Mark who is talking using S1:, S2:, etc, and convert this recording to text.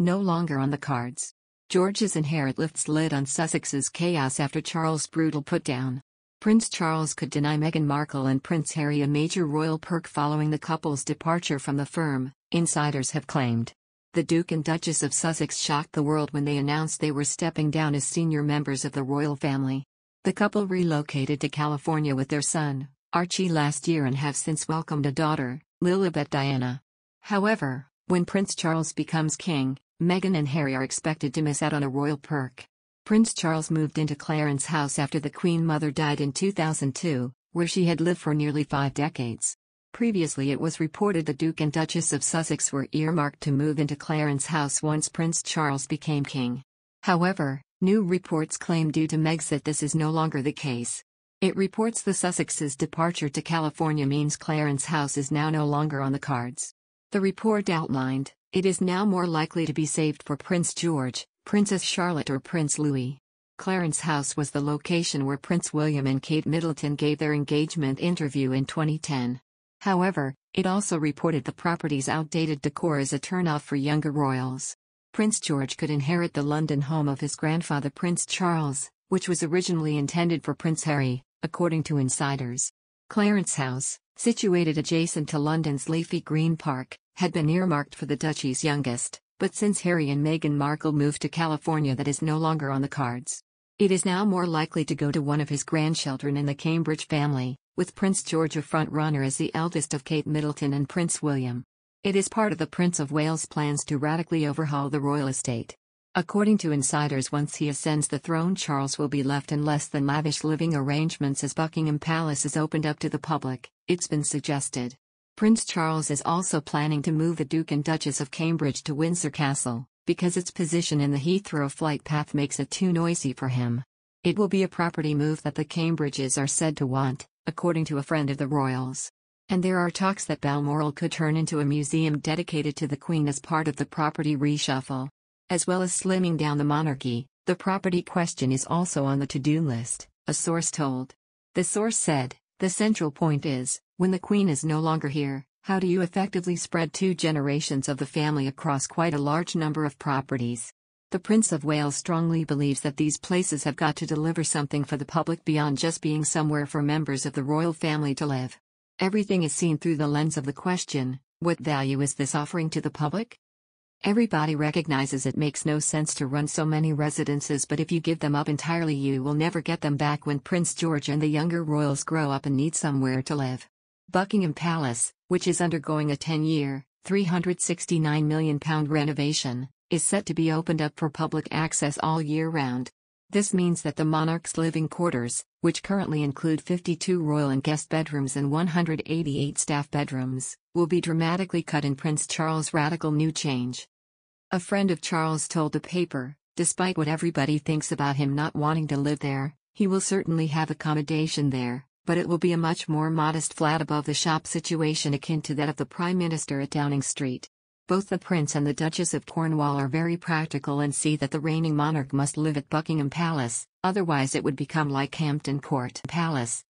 S1: no longer on the cards. George's inherit lifts lid on Sussex's chaos after Charles' brutal put-down. Prince Charles could deny Meghan Markle and Prince Harry a major royal perk following the couple's departure from the firm, insiders have claimed. The Duke and Duchess of Sussex shocked the world when they announced they were stepping down as senior members of the royal family. The couple relocated to California with their son, Archie last year and have since welcomed a daughter, Lilibet Diana. However, when Prince Charles becomes king, Meghan and Harry are expected to miss out on a royal perk. Prince Charles moved into Clarence House after the Queen Mother died in 2002, where she had lived for nearly five decades. Previously, it was reported the Duke and Duchess of Sussex were earmarked to move into Clarence House once Prince Charles became king. However, new reports claim due to Meg's that this is no longer the case. It reports the Sussexes' departure to California means Clarence House is now no longer on the cards. The report outlined, it is now more likely to be saved for Prince George, Princess Charlotte or Prince Louis. Clarence House was the location where Prince William and Kate Middleton gave their engagement interview in 2010. However, it also reported the property's outdated decor as a turnoff for younger royals. Prince George could inherit the London home of his grandfather Prince Charles, which was originally intended for Prince Harry, according to insiders. Clarence House, situated adjacent to London's leafy Green Park, had been earmarked for the duchy's youngest, but since Harry and Meghan Markle moved to California that is no longer on the cards. It is now more likely to go to one of his grandchildren in the Cambridge family, with Prince George a frontrunner as the eldest of Kate Middleton and Prince William. It is part of the Prince of Wales' plans to radically overhaul the royal estate. According to insiders, once he ascends the throne, Charles will be left in less than lavish living arrangements as Buckingham Palace is opened up to the public, it's been suggested. Prince Charles is also planning to move the Duke and Duchess of Cambridge to Windsor Castle, because its position in the Heathrow flight path makes it too noisy for him. It will be a property move that the Cambridges are said to want, according to a friend of the royals. And there are talks that Balmoral could turn into a museum dedicated to the Queen as part of the property reshuffle as well as slimming down the monarchy, the property question is also on the to do list, a source told. The source said, The central point is when the queen is no longer here, how do you effectively spread two generations of the family across quite a large number of properties? The Prince of Wales strongly believes that these places have got to deliver something for the public beyond just being somewhere for members of the royal family to live. Everything is seen through the lens of the question what value is this offering to the public? Everybody recognizes it makes no sense to run so many residences, but if you give them up entirely, you will never get them back when Prince George and the younger royals grow up and need somewhere to live. Buckingham Palace, which is undergoing a 10 year, £369 million renovation, is set to be opened up for public access all year round. This means that the monarch's living quarters, which currently include 52 royal and guest bedrooms and 188 staff bedrooms, will be dramatically cut in Prince Charles' radical new change. A friend of Charles told the paper, despite what everybody thinks about him not wanting to live there, he will certainly have accommodation there, but it will be a much more modest flat above the shop situation akin to that of the Prime Minister at Downing Street. Both the Prince and the Duchess of Cornwall are very practical and see that the reigning monarch must live at Buckingham Palace, otherwise it would become like Hampton Court Palace.